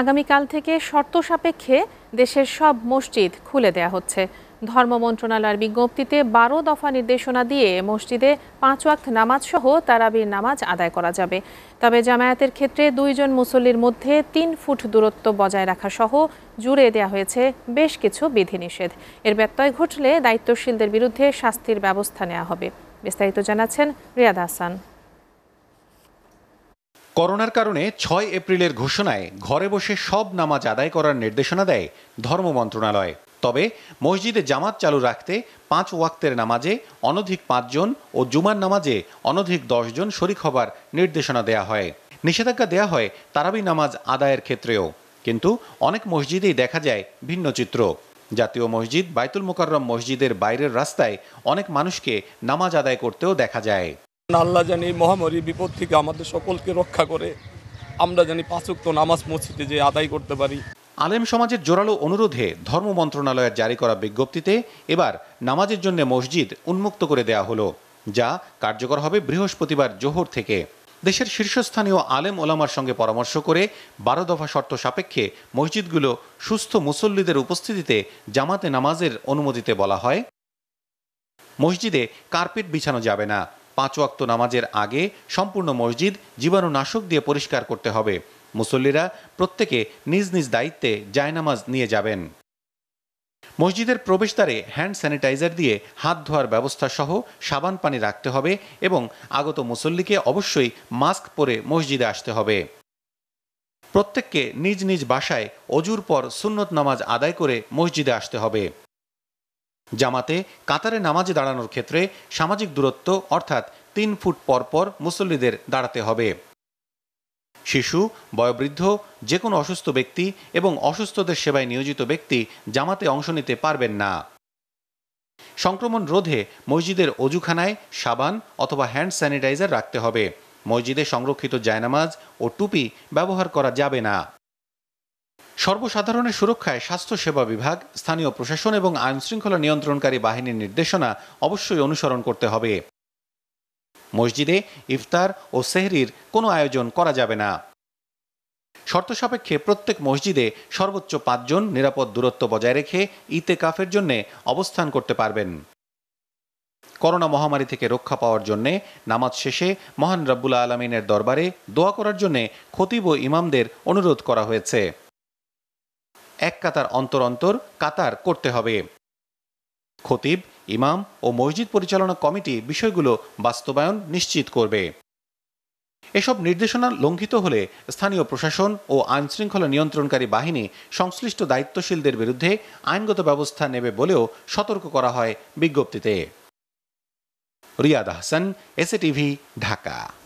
আগামীকাল থেকে শর্ত সাপেক্ষে দেশের সব মসজিদ খুলে দেয়া হচ্ছে ধর্ম মন্ত্রণালয়ের বিজ্ঞপ্তিতে বারো দফা নির্দেশনা দিয়ে মসজিদে পাঁচ ওয়াক্ত নামাজ সহ তারাবির নামাজ আদায় করা যাবে তবে জামায়াতের ক্ষেত্রে দুইজন মুসল্লির মধ্যে তিন ফুট দূরত্ব বজায় রাখা সহ জুড়ে দেয়া হয়েছে বেশ কিছু বিধিনিষেধ এর ব্যত্যয় ঘটলে দায়িত্বশীলদের বিরুদ্ধে শাস্তির ব্যবস্থা নেওয়া হবে বিস্তারিত জানাচ্ছেন রিয়াদ হাসান করোনার কারণে ছয় এপ্রিলের ঘোষণায় ঘরে বসে সব নামাজ আদায় করার নির্দেশনা দেয় ধর্ম মন্ত্রণালয় তবে মসজিদে জামাত চালু রাখতে পাঁচ ওয়াক্তের নামাজে অনধিক পাঁচজন ও জুমার নামাজে অনধিক দশজন শরিক হবার নির্দেশনা দেয়া হয় নিষেধাজ্ঞা দেয়া হয় তারাবি নামাজ আদায়ের ক্ষেত্রেও কিন্তু অনেক মসজিদেই দেখা যায় ভিন্ন চিত্র জাতীয় মসজিদ বাইতুল মোকাররম মসজিদের বাইরের রাস্তায় অনেক মানুষকে নামাজ আদায় করতেও দেখা যায় আল্লাহ জানি মহামারী বিপদ থেকে আমাদের সকলকে রক্ষা করে আমরা জানি পাঁচক্ত নামাজ মসজিদে যে আদায় করতে পারি আলেম সমাজের জোরালো অনুরোধে ধর্ম মন্ত্রণালয়ের জারি করা বিজ্ঞপ্তিতে এবার নামাজের জন্য মসজিদ উন্মুক্ত করে দেয়া হলো যা কার্যকর হবে বৃহস্পতিবার জোহর থেকে দেশের শীর্ষস্থানীয় আলেম ওলামার সঙ্গে পরামর্শ করে বারো দফা শর্ত সাপেক্ষে মসজিদগুলো সুস্থ মুসল্লিদের উপস্থিতিতে জামাতে নামাজের অনুমতিতে বলা হয় মসজিদে কার্পেট বিছানো যাবে না পাঁচ ওয়াক্ত নামাজের আগে সম্পূর্ণ মসজিদ জীবাণুনাশক দিয়ে পরিষ্কার করতে হবে মুসল্লিরা প্রত্যেকে নিজ নিজ দায়িত্বে জায়নামাজ নিয়ে যাবেন মসজিদের প্রবেশদ্বারে হ্যান্ড স্যানিটাইজার দিয়ে হাত ধোয়ার ব্যবস্থা সহ সাবান পানি রাখতে হবে এবং আগত মুসল্লিকে অবশ্যই মাস্ক পরে মসজিদে আসতে হবে প্রত্যেককে নিজ নিজ বাসায় অজুর পর সুন্নত নামাজ আদায় করে মসজিদে আসতে হবে জামাতে কাতারে নামাজে দাঁড়ানোর ক্ষেত্রে সামাজিক দূরত্ব অর্থাৎ তিন ফুট পরপর মুসল্লিদের দাঁড়াতে হবে শিশু বয়োবৃদ্ধ যে কোনো অসুস্থ ব্যক্তি এবং অসুস্থদের সেবায় নিয়োজিত ব্যক্তি জামাতে অংশ নিতে পারবেন না সংক্রমণ রোধে মসজিদের অজুখানায় সাবান অথবা হ্যান্ড স্যানিটাইজার রাখতে হবে মসজিদে সংরক্ষিত জায়নামাজ ও টুপি ব্যবহার করা যাবে না সর্বসাধারণের সুরক্ষায় স্বাস্থ্যসেবা বিভাগ স্থানীয় প্রশাসন এবং আইনশৃঙ্খলা নিয়ন্ত্রণকারী বাহিনীর নির্দেশনা অবশ্যই অনুসরণ করতে হবে মসজিদে ইফতার ও সেহরির কোনো আয়োজন করা যাবে না শর্ত সাপেক্ষে প্রত্যেক মসজিদে সর্বোচ্চ পাঁচজন নিরাপদ দূরত্ব বজায় রেখে ইতে কাফের জন্য অবস্থান করতে পারবেন করোনা মহামারী থেকে রক্ষা পাওয়ার জন্যে নামাজ শেষে মহান রব্বুল্লা আলমিনের দরবারে দোয়া করার জন্যে খতিব ও ইমামদের অনুরোধ করা হয়েছে এক কাতার অন্তর অন্তর কাতার করতে হবে খতিব ইমাম ও মসজিদ পরিচালনা কমিটি বিষয়গুলো বাস্তবায়ন নিশ্চিত করবে এসব নির্দেশনা লঙ্ঘিত হলে স্থানীয় প্রশাসন ও আইনশৃঙ্খলা নিয়ন্ত্রণকারী বাহিনী সংশ্লিষ্ট দায়িত্বশীলদের বিরুদ্ধে আইনগত ব্যবস্থা নেবে বলেও সতর্ক করা হয় বিজ্ঞপ্তিতে রিয়াদ আহসান এসএটিভি ঢাকা